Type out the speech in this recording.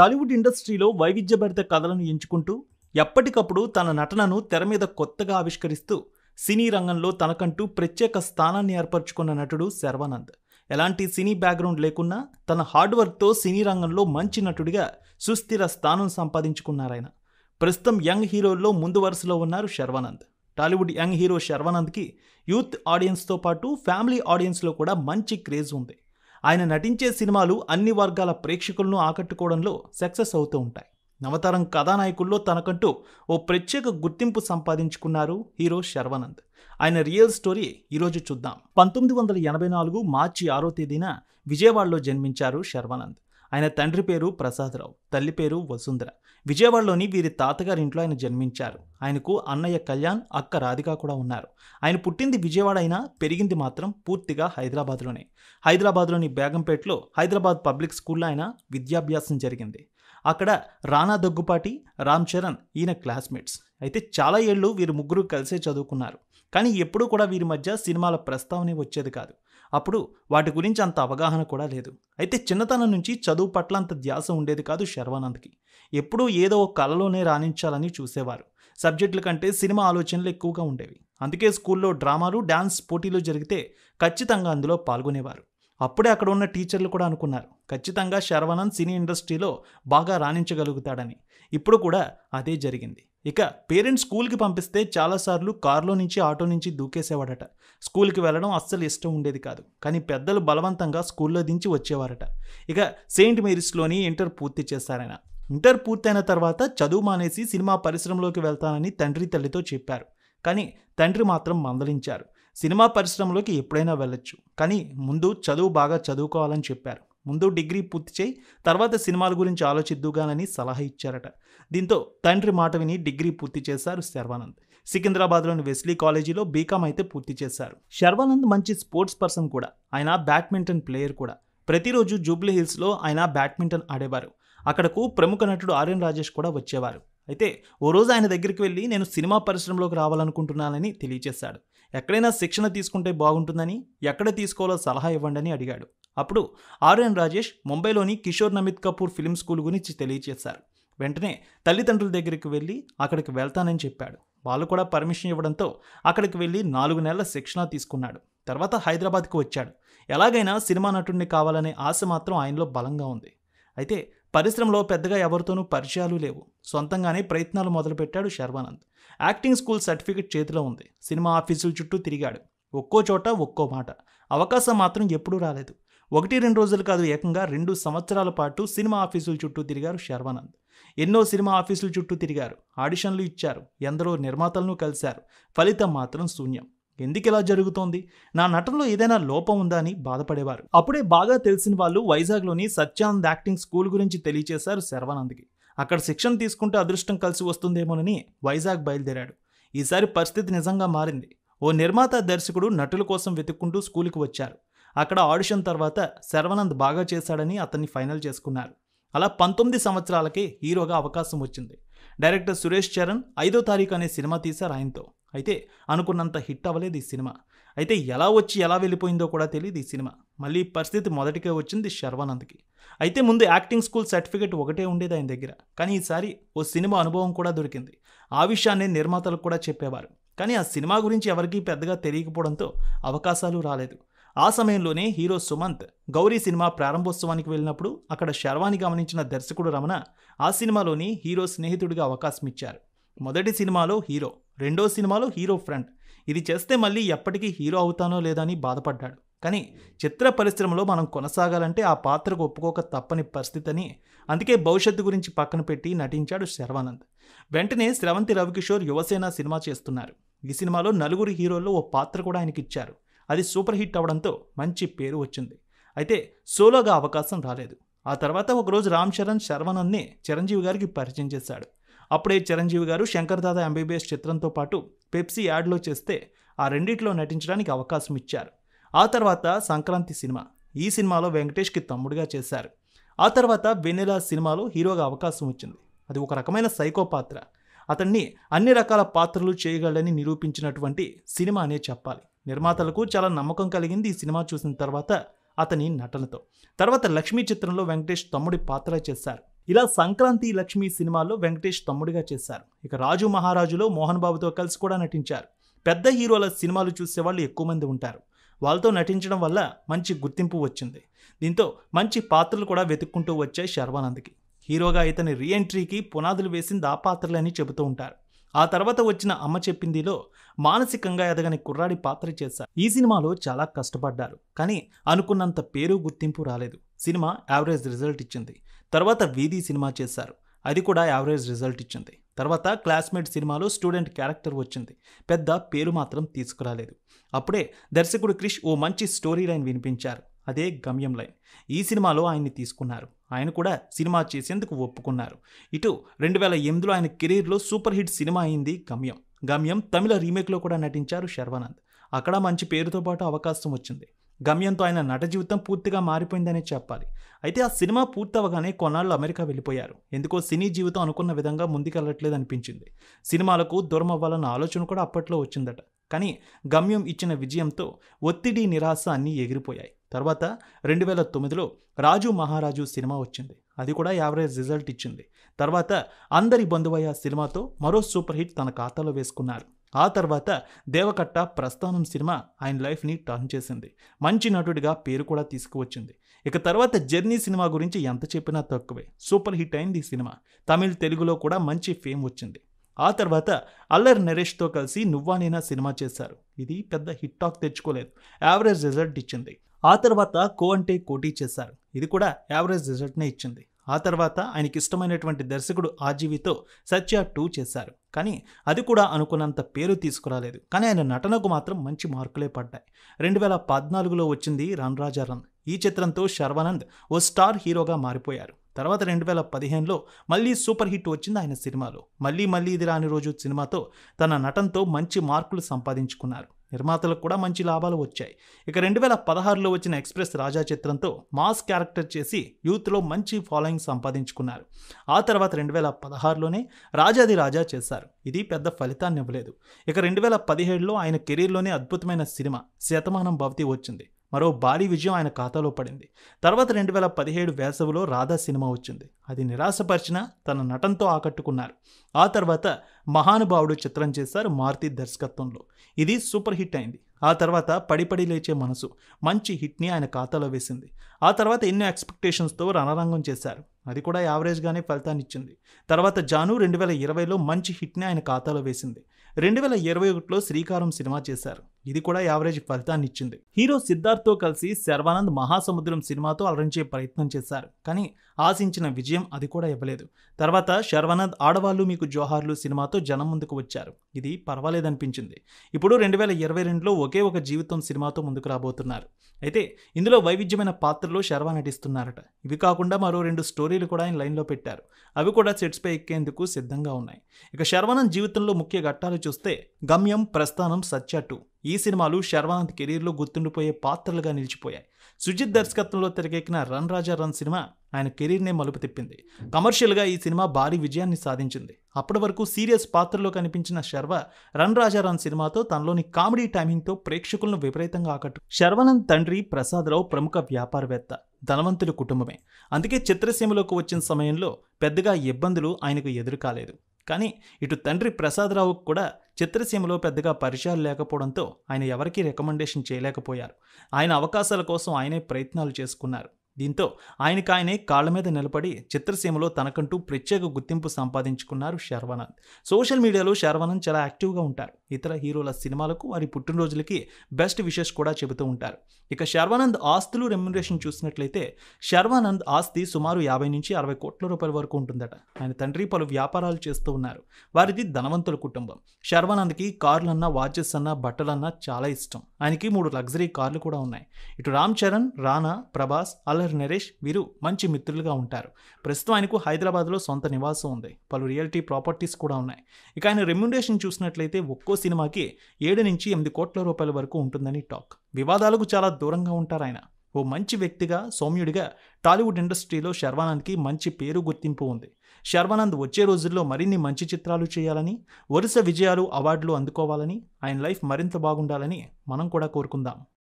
టాలీవుడ్ ఇండస్ట్రీలో వైవిధ్యభరిత కథలను ఎంచుకుంటూ ఎప్పటికప్పుడు తన నటనను తెర మీద కొత్తగా ఆవిష్కరిస్తూ సినీ రంగంలో తనకంటూ ప్రత్యేక స్థానాన్ని ఏర్పరచుకున్న నటుడు శర్వానంద్ ఎలాంటి సినీ బ్యాక్గ్రౌండ్ లేకున్నా తన హార్డ్ వర్క్తో సినీ రంగంలో మంచి నటుడిగా సుస్థిర స్థానం సంపాదించుకున్నారాయన ప్రస్తుతం యంగ్ హీరోల్లో ముందు వరుసలో ఉన్నారు శర్వానంద్ టాలీవుడ్ యంగ్ హీరో శర్వానంద్కి యూత్ ఆడియన్స్తో పాటు ఫ్యామిలీ ఆడియన్స్లో కూడా మంచి క్రేజ్ ఉంది ఆయన నటించే సినిమాలు అన్ని వర్గాల ప్రేక్షకులను ఆకట్టుకోవడంలో సక్సెస్ అవుతూ ఉంటాయి నవతరం కథానాయకుల్లో తనకంటూ ఓ ప్రత్యేక గుర్తింపు సంపాదించుకున్నారు హీరో శర్వానంద్ ఆయన రియల్ స్టోరీ ఈరోజు చూద్దాం పంతొమ్మిది వందల ఎనభై నాలుగు మార్చి ఆరో తేదీన విజయవాడలో జన్మించారు శర్వానంద్ ఆయన తండ్రి పేరు ప్రసాదరావు తల్లి పేరు వసుంధర విజయవాడలోని వీరి తాతగారి ఇంట్లో ఆయన జన్మించారు ఆయనకు అన్నయ్య కళ్యాణ్ అక్క రాధిక కూడా ఉన్నారు ఆయన పుట్టింది విజయవాడ అయినా పెరిగింది మాత్రం పూర్తిగా హైదరాబాద్లోనే హైదరాబాద్లోని బేగంపేటలో హైదరాబాద్ పబ్లిక్ స్కూల్లో ఆయన విద్యాభ్యాసం జరిగింది అక్కడ రానా దగ్గుపాటి రామ్ చరణ్ ఈయన క్లాస్మేట్స్ అయితే చాలా ఏళ్ళు వీరు ముగ్గురు కలిసే చదువుకున్నారు కానీ ఎప్పుడూ కూడా వీరి మధ్య సినిమాల ప్రస్తావనే వచ్చేది కాదు అప్పుడు వాటి గురించి అంత అవగాహన కూడా లేదు అయితే చిన్నతనం నుంచి చదువు పట్ల అంత ధ్యాస ఉండేది కాదు శర్వానంద్కి ఎప్పుడూ ఏదో ఒక కళలోనే రాణించాలని చూసేవారు సబ్జెక్టుల కంటే సినిమా ఆలోచనలు ఎక్కువగా ఉండేవి అందుకే స్కూల్లో డ్రామాలు డ్యాన్స్ పోటీలు జరిగితే ఖచ్చితంగా అందులో పాల్గొనేవారు అప్పుడే అక్కడ ఉన్న టీచర్లు కూడా అనుకున్నారు ఖచ్చితంగా శర్వానంద్ సినీ ఇండస్ట్రీలో బాగా రాణించగలుగుతాడని ఇప్పుడు కూడా అదే జరిగింది ఇక పేరెంట్స్ స్కూల్కి పంపిస్తే చాలాసార్లు కారులో నుంచి ఆటో నుంచి దూకేసేవాడట స్కూల్కి వెళ్ళడం అస్సలు ఇష్టం ఉండేది కాదు కానీ పెద్దలు బలవంతంగా స్కూల్లో దించి వచ్చేవారట ఇక సెయింట్ మేరీస్లోని ఇంటర్ పూర్తి చేశారాయన ఇంటర్ పూర్తయిన తర్వాత చదువు మానేసి సినిమా పరిశ్రమలోకి వెళ్తానని తండ్రి తల్లితో చెప్పారు కానీ తండ్రి మాత్రం మందలించారు సినిమా పరిశ్రమలోకి ఎప్పుడైనా వెళ్ళొచ్చు కానీ ముందు చదువు బాగా చదువుకోవాలని చెప్పారు ముందు డిగ్రీ పూర్తి చేయి తర్వాత సినిమాల గురించి ఆలోచిద్దుగానని సలహా ఇచ్చారట దీంతో తండ్రి మాట విని డిగ్రీ పూర్తి చేశారు శర్వానంద్ సికింద్రాబాద్లోని వెస్లీ కాలేజీలో బీకామ్ అయితే పూర్తి చేశారు శర్వానంద్ మంచి స్పోర్ట్స్ పర్సన్ కూడా ఆయన బ్యాడ్మింటన్ ప్లేయర్ కూడా ప్రతిరోజు జూబ్లీ హిల్స్లో ఆయన బ్యాడ్మింటన్ ఆడేవారు అక్కడకు ప్రముఖ నటుడు ఆర్యన్ రాజేష్ కూడా వచ్చేవారు అయితే ఓ రోజు ఆయన దగ్గరికి వెళ్ళి నేను సినిమా పరిశ్రమలోకి రావాలనుకుంటున్నానని తెలియజేశాడు ఎక్కడైనా శిక్షణ తీసుకుంటే బాగుంటుందని ఎక్కడ తీసుకోవాలో సలహా ఇవ్వండి అని అడిగాడు అప్పుడు ఆర్ఎన్ రాజేష్ ముంబైలోని కిషోర్ నమిత్ కపూర్ ఫిలిం స్కూల్ గురించి తెలియచేశారు వెంటనే తల్లిదండ్రుల దగ్గరికి వెళ్ళి అక్కడికి వెళ్తానని చెప్పాడు వాళ్ళు కూడా పర్మిషన్ ఇవ్వడంతో అక్కడికి వెళ్ళి నాలుగు నెలల శిక్షణ తీసుకున్నాడు తర్వాత హైదరాబాద్కు వచ్చాడు ఎలాగైనా సినిమా నటుడిని కావాలనే ఆశ మాత్రం ఆయనలో బలంగా ఉంది అయితే పరిశ్రమలో పెద్దగా ఎవరితోనూ పరిచయాలు లేవు సొంతంగానే ప్రయత్నాలు మొదలుపెట్టాడు శర్వానంద్ యాక్టింగ్ స్కూల్ సర్టిఫికెట్ చేతిలో ఉంది సినిమా ఆఫీసుల చుట్టూ తిరిగాడు ఒక్కో చోట ఒక్కో మాట అవకాశం మాత్రం ఎప్పుడూ రాలేదు ఒకటి రెండు రోజులు కాదు ఏకంగా రెండు సంవత్సరాల పాటు సినిమా ఆఫీసుల చుట్టూ తిరిగారు శర్వానంద్ ఎన్నో సినిమా ఆఫీసుల చుట్టూ తిరిగారు ఆడిషన్లు ఇచ్చారు ఎందరో నిర్మాతలను కలిశారు ఫలితం మాత్రం శూన్యం ఎందుకు ఇలా జరుగుతోంది నా నటనలో ఏదైనా లోపం ఉందా అని బాధపడేవారు అప్పుడే బాగా తెలిసిన వాళ్ళు వైజాగ్లోని సత్యానంద్ యాక్టింగ్ స్కూల్ గురించి తెలియచేశారు శర్వానంద్కి అక్కడ శిక్షణ తీసుకుంటే అదృష్టం కలిసి వస్తుందేమోనని వైజాగ్ బయలుదేరాడు ఈసారి పరిస్థితి నిజంగా మారింది ఓ నిర్మాత దర్శకుడు నటుల కోసం వెతుక్కుంటూ స్కూల్కి వచ్చారు అక్కడ ఆడిషన్ తర్వాత శర్వానంద్ బాగా చేశాడని అతన్ని ఫైనల్ చేసుకున్నారు అలా పంతొమ్మిది సంవత్సరాలకే హీరోగా అవకాశం వచ్చింది డైరెక్టర్ సురేష్ చరణ్ ఐదో తారీఖు అనే సినిమా తీశారు ఆయనతో అయితే అనుకున్నంత హిట్ అవ్వలేదు ఈ సినిమా అయితే ఎలా వచ్చి ఎలా వెళ్ళిపోయిందో కూడా తెలియదు ఈ సినిమా మళ్ళీ పరిస్థితి మొదటికే వచ్చింది శర్వానంద్కి అయితే ముందు యాక్టింగ్ స్కూల్ సర్టిఫికేట్ ఒకటే ఉండేది ఆయన దగ్గర కానీ ఈసారి ఓ సినిమా అనుభవం కూడా దొరికింది ఆ విషయాన్ని నిర్మాతలకు కూడా చెప్పేవారు కానీ ఆ సినిమా గురించి ఎవరికీ పెద్దగా తెలియకపోవడంతో అవకాశాలు రాలేదు ఆ సమయంలోనే హీరో సుమంత్ గౌరీ సినిమా ప్రారంభోత్సవానికి వెళ్ళినప్పుడు అక్కడ శర్వాని గమనించిన దర్శకుడు రమణ ఆ సినిమాలోని హీరో స్నేహితుడిగా అవకాశం ఇచ్చారు మొదటి సినిమాలో హీరో రెండో సినిమాలో హీరో ఫ్రంట్ ఇది చేస్తే మళ్ళీ ఎప్పటికీ హీరో అవుతానో లేదని బాధపడ్డాడు కానీ చిత్ర పరిశ్రమలో మనం కొనసాగాలంటే ఆ పాత్రకు ఒప్పుకోక తప్పని పరిస్థితి అని అందుకే భవిష్యత్తు గురించి పక్కన పెట్టి నటించాడు శర్వానంద్ వెంటనే శ్రవంతి రవికిషోర్ యువసేన సినిమా చేస్తున్నారు ఈ సినిమాలో నలుగురు హీరోల్లో ఓ పాత్ర కూడా ఆయనకి ఇచ్చారు అది సూపర్ హిట్ అవడంతో మంచి పేరు వచ్చింది అయితే సోలోగా అవకాశం రాలేదు ఆ తర్వాత ఒకరోజు రామ్ చరణ్ శర్వానంద్ని చిరంజీవి గారికి పరిచయం చేశాడు అప్పుడే చిరంజీవి గారు శంకర్ దాదా ఎంబీబీఎస్ చిత్రంతో పాటు పెప్సీ యాడ్లో చేస్తే ఆ రెండిట్లో నటించడానికి అవకాశం ఇచ్చారు ఆ తర్వాత సంక్రాంతి సినిమా ఈ సినిమాలో వెంకటేష్కి తమ్ముడుగా చేశారు ఆ తర్వాత వెన్నెల సినిమాలో హీరోగా అవకాశం వచ్చింది అది ఒక రకమైన సైకో పాత్ర అతన్ని అన్ని రకాల పాత్రలు చేయగలని నిరూపించినటువంటి సినిమా అనే చెప్పాలి నిర్మాతలకు చాలా నమ్మకం కలిగింది ఈ సినిమా చూసిన తర్వాత అతని నటనతో తర్వాత లక్ష్మీ చిత్రంలో వెంకటేష్ తమ్ముడి పాత్ర చేశారు ఇలా సంక్రాంతి లక్ష్మి సినిమాల్లో వెంకటేష్ తమ్ముడిగా చేశారు ఇక రాజు మహారాజులో మోహన్ బాబుతో కలిసి కూడా నటించారు పెద్ద హీరోల సినిమాలు చూసేవాళ్ళు ఎక్కువ మంది ఉంటారు వాళ్ళతో నటించడం వల్ల మంచి గుర్తింపు వచ్చింది దీంతో మంచి పాత్రలు కూడా వెతుక్కుంటూ వచ్చాయి శర్వానంద్కి హీరోగా ఇతని రీఎంట్రీకి పునాదులు వేసింది ఆ పాత్రలని చెబుతూ ఉంటారు ఆ తర్వాత వచ్చిన అమ్మ చెప్పిందిలో మానసికంగా ఎదగని కుర్రాడి పాత్ర చేశారు ఈ సినిమాలో చాలా కష్టపడ్డారు కానీ అనుకున్నంత పేరు గుర్తింపు రాలేదు సినిమా యావరేజ్ రిజల్ట్ ఇచ్చింది తర్వాత వీధి సినిమా చేశారు అది కూడా యావరేజ్ రిజల్ట్ ఇచ్చింది తర్వాత క్లాస్మేట్ సినిమాలో స్టూడెంట్ క్యారెక్టర్ వచ్చింది పెద్ద పేరు మాత్రం తీసుకురాలేదు అప్పుడే దర్శకుడు క్రిష్ ఓ మంచి స్టోరీ లైన్ వినిపించారు అదే గమ్యం లైన్ ఈ సినిమాలో ఆయన్ని తీసుకున్నారు ఆయన కూడా సినిమా చేసేందుకు ఒప్పుకున్నారు ఇటు రెండు వేల ఎనిమిదిలో ఆయన కెరీర్లో సూపర్ హిట్ సినిమా అయింది గమ్యం గమ్యం తమిళ రీమేక్లో కూడా నటించారు శర్వానంద్ అక్కడ మంచి పేరుతో పాటు అవకాశం వచ్చింది గమ్యంతో ఆయన నట జీవితం పూర్తిగా మారిపోయిందనే చెప్పాలి అయితే ఆ సినిమా పూర్తవగానే కొన్నాళ్ళు అమెరికా వెళ్ళిపోయారు ఎందుకో సినీ జీవితం అనుకున్న విధంగా ముందుకెళ్ళట్లేదు అనిపించింది సినిమాలకు దూరం అవ్వాలన్న ఆలోచన కూడా అప్పట్లో వచ్చిందట కానీ గమ్యం ఇచ్చిన విజయంతో ఒత్తిడి నిరాశ అన్నీ ఎగిరిపోయాయి తర్వాత రెండు వేల తొమ్మిదిలో రాజు మహారాజు సినిమా వచ్చింది అది కూడా యావరేజ్ రిజల్ట్ ఇచ్చింది తర్వాత అందరి బంధువయ్య సినిమాతో మరో సూపర్ హిట్ తన ఖాతాలో వేసుకున్నారు ఆ తర్వాత దేవకట్ట ప్రస్థానం సినిమా ఆయన లైఫ్ని టర్న్ చేసింది మంచి నటుడిగా పేరు కూడా తీసుకువచ్చింది ఇక తర్వాత జర్నీ సినిమా గురించి ఎంత చెప్పినా తక్కువే సూపర్ హిట్ అయింది ఈ సినిమా తమిళ్ తెలుగులో కూడా మంచి ఫేమ్ వచ్చింది ఆ తర్వాత అల్లర్ నరేష్తో కలిసి నువ్వా నేనా సినిమా చేశారు ఇది పెద్ద హిట్ టాక్ తెచ్చుకోలేదు యావరేజ్ రిజల్ట్ ఇచ్చింది ఆ తర్వాత కో అంటే కోటి చేశారు ఇది కూడా యావరేజ్ రిజల్ట్నే ఇచ్చింది ఆ తర్వాత ఆయనకి ఇష్టమైనటువంటి దర్శకుడు ఆజీవితో సత్య టూ చేశారు కానీ అది కూడా అనుకున్నంత పేరు తీసుకురాలేదు కానీ ఆయన నటనకు మాత్రం మంచి మార్కులే పడ్డాయి రెండు వేల పద్నాలుగులో వచ్చింది రాజా రన్ ఈ చిత్రంతో శర్వానంద్ ఓ స్టార్ హీరోగా మారిపోయారు తర్వాత రెండు వేల పదిహేనులో మళ్ళీ సూపర్ హిట్ వచ్చింది ఆయన సినిమాలో మళ్ళీ మళ్ళీ ఇది రాని రోజు సినిమాతో తన నటనతో మంచి మార్కులు సంపాదించుకున్నారు నిర్మాతలకు కూడా మంచి లాభాలు వచ్చాయి ఇక రెండు వేల పదహారులో వచ్చిన ఎక్స్ప్రెస్ రాజా చిత్రంతో మాస్ క్యారెక్టర్ చేసి యూత్లో మంచి ఫాలోయింగ్ సంపాదించుకున్నారు ఆ తర్వాత రెండు వేల పదహారులోనే రాజాది రాజా చేశారు ఇది పెద్ద ఫలితాన్ని ఇవ్వలేదు ఇక రెండు వేల పదిహేడులో ఆయన కెరీర్లోనే అద్భుతమైన సినిమా శతమానం భవతి వచ్చింది మరో భారీ విజయం ఆయన ఖాతాలో పడింది తర్వాత రెండు వేల పదిహేడు వేసవిలో రాధా సినిమా వచ్చింది అది నిరాశపరిచిన తన నటంతో ఆకట్టుకున్నారు ఆ తర్వాత మహానుభావుడు చిత్రం చేశారు మారుతి దర్శకత్వంలో ఇది సూపర్ హిట్ అయింది ఆ తర్వాత పడిపడి లేచే మనసు మంచి హిట్ని ఆయన ఖాతాలో వేసింది ఆ తర్వాత ఎన్నో ఎక్స్పెక్టేషన్స్తో రణరంగం చేశారు అది కూడా యావరేజ్గానే ఫలితాన్ని ఇచ్చింది తర్వాత జాను రెండు వేల ఇరవైలో మంచి హిట్ని ఆయన ఖాతాలో వేసింది రెండు వేల ఇరవై ఒకటిలో శ్రీకారం సినిమా చేశారు ఇది కూడా యావరేజ్ ఫలితాన్ని ఇచ్చింది హీరో సిద్ధార్థ్తో కలిసి శర్వానంద్ మహాసముద్రం సినిమాతో అలరించే ప్రయత్నం చేశారు కానీ ఆశించిన విజయం అది కూడా ఇవ్వలేదు తర్వాత శర్వానంద్ ఆడవాళ్ళు మీకు జోహార్లు సినిమాతో జనం ముందుకు వచ్చారు ఇది పర్వాలేదనిపించింది ఇప్పుడు రెండు వేల ఇరవై రెండులో ఒకే ఒక జీవితం సినిమాతో ముందుకు రాబోతున్నారు అయితే ఇందులో వైవిధ్యమైన పాత్రలో శర్వా నటిస్తున్నారట ఇవి కాకుండా మరో రెండు స్టోరీలు కూడా ఆయన లైన్లో పెట్టారు అవి కూడా సెట్స్పై ఎక్కేందుకు సిద్ధంగా ఉన్నాయి ఇక శర్వానంద్ జీవితంలో ముఖ్య ఘట్టాలు చూస్తే గమ్యం ప్రస్థానం సత్య టూ ఈ సినిమాలు శర్వానంద్ కెరీర్లో గుర్తుండిపోయే పాత్రలుగా నిలిచిపోయాయి సుజిత్ దర్శకత్వంలో తెరకెక్కిన రన్ రాజా రన్ సినిమా ఆయన కెరీర్నే మలుపు తిప్పింది కమర్షియల్గా ఈ సినిమా భారీ విజయాన్ని సాధించింది అప్పటి వరకు సీరియస్ పాత్రలో కనిపించిన శర్వ రన్ రాజా రన్ సినిమాతో తనలోని కామెడీ టైమింగ్తో ప్రేక్షకులను విపరీతంగా ఆకట్టు శర్వానంద్ తండ్రి ప్రసాదరావు ప్రముఖ వ్యాపారవేత్త ధనవంతుల కుటుంబమే అందుకే చిత్రసీమలోకి వచ్చిన సమయంలో పెద్దగా ఇబ్బందులు ఆయనకు ఎదురు కాలేదు కానీ ఇటు తండ్రి ప్రసాదరావుకు కూడా చిత్రసీమలో పెద్దగా పరిచయాలు లేకపోవడంతో ఆయన ఎవరికీ రికమెండేషన్ చేయలేకపోయారు ఆయన అవకాశాల కోసం ఆయనే ప్రయత్నాలు చేసుకున్నారు దీంతో ఆయనకాయనే కాళ్ళ మీద నిలబడి చిత్రసీమలో తనకంటూ ప్రత్యేక గుర్తింపు సంపాదించుకున్నారు శర్వానంద్ సోషల్ మీడియాలో శర్వానంద్ చాలా యాక్టివ్గా ఉంటారు ఇతర హీరోల సినిమాలకు వారి పుట్టినరోజులకి బెస్ట్ విషెస్ కూడా చెబుతూ ఉంటారు ఇక శర్వానంద్ ఆస్తులు రెమ్యునరేషన్ చూసినట్లయితే శర్వానంద్ ఆస్తి సుమారు యాభై నుంచి అరవై కోట్ల రూపాయల వరకు ఉంటుందట ఆయన తండ్రి పలు వ్యాపారాలు చేస్తూ ఉన్నారు వారిది ధనవంతుల కుటుంబం శర్వానంద్కి కార్లన్నా వాచెస్ అన్నా బట్టలన్నా చాలా ఇష్టం ఆయనకి మూడు లగ్జరీ కార్లు కూడా ఉన్నాయి ఇటు రామ్ చరణ్ రానా ప్రభాస్ అల్ కలర్ నరేష్ వీరు మంచి మిత్రులుగా ఉంటారు ప్రస్తుతం ఆయనకు హైదరాబాద్లో సొంత నివాసం ఉంది పలు రియల్టీ ప్రాపర్టీస్ కూడా ఉన్నాయి ఇక ఆయన రెమ్యుండేషన్ చూసినట్లయితే ఒక్కో సినిమాకి ఏడు నుంచి ఎనిమిది కోట్ల రూపాయల వరకు ఉంటుందని టాక్ వివాదాలకు చాలా దూరంగా ఉంటారు ఆయన ఓ మంచి వ్యక్తిగా సౌమ్యుడిగా టాలీవుడ్ ఇండస్ట్రీలో శర్వానంద్కి మంచి పేరు గుర్తింపు ఉంది శర్వానంద్ వచ్చే రోజుల్లో మరిన్ని మంచి చిత్రాలు చేయాలని వరుస విజయాలు అవార్డులు అందుకోవాలని ఆయన లైఫ్ మరింత బాగుండాలని మనం కూడా కోరుకుందాం